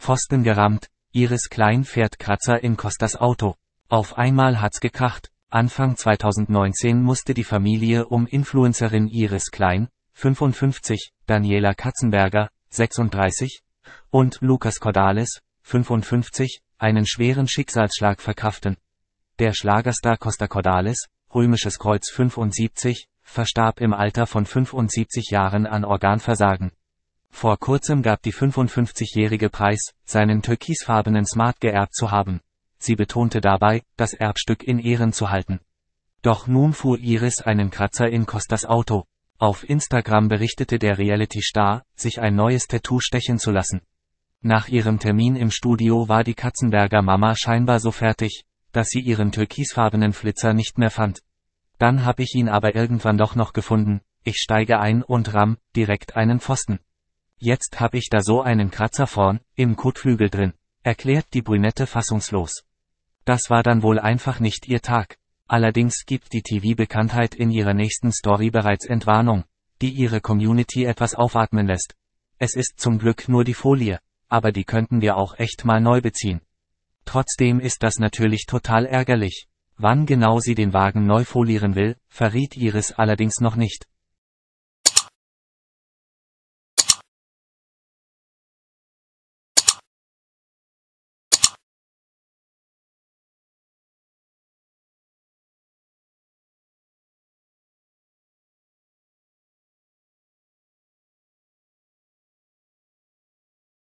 Pfosten gerammt, Iris Klein fährt Kratzer in Costas Auto. Auf einmal hat's gekracht. Anfang 2019 musste die Familie um Influencerin Iris Klein, 55, Daniela Katzenberger, 36, und Lukas Cordales, 55, einen schweren Schicksalsschlag verkraften. Der Schlagerstar Costa Cordales, römisches Kreuz 75, verstarb im Alter von 75 Jahren an Organversagen. Vor kurzem gab die 55-Jährige preis, seinen türkisfarbenen Smart geerbt zu haben. Sie betonte dabei, das Erbstück in Ehren zu halten. Doch nun fuhr Iris einen Kratzer in Costas Auto. Auf Instagram berichtete der Reality-Star, sich ein neues Tattoo stechen zu lassen. Nach ihrem Termin im Studio war die Katzenberger Mama scheinbar so fertig, dass sie ihren türkisfarbenen Flitzer nicht mehr fand. Dann hab ich ihn aber irgendwann doch noch gefunden, ich steige ein und ramm, direkt einen Pfosten. Jetzt hab ich da so einen Kratzer vorn, im Kotflügel drin, erklärt die Brünette fassungslos. Das war dann wohl einfach nicht ihr Tag. Allerdings gibt die TV-Bekanntheit in ihrer nächsten Story bereits Entwarnung, die ihre Community etwas aufatmen lässt. Es ist zum Glück nur die Folie, aber die könnten wir auch echt mal neu beziehen. Trotzdem ist das natürlich total ärgerlich. Wann genau sie den Wagen neu folieren will, verriet Iris allerdings noch nicht.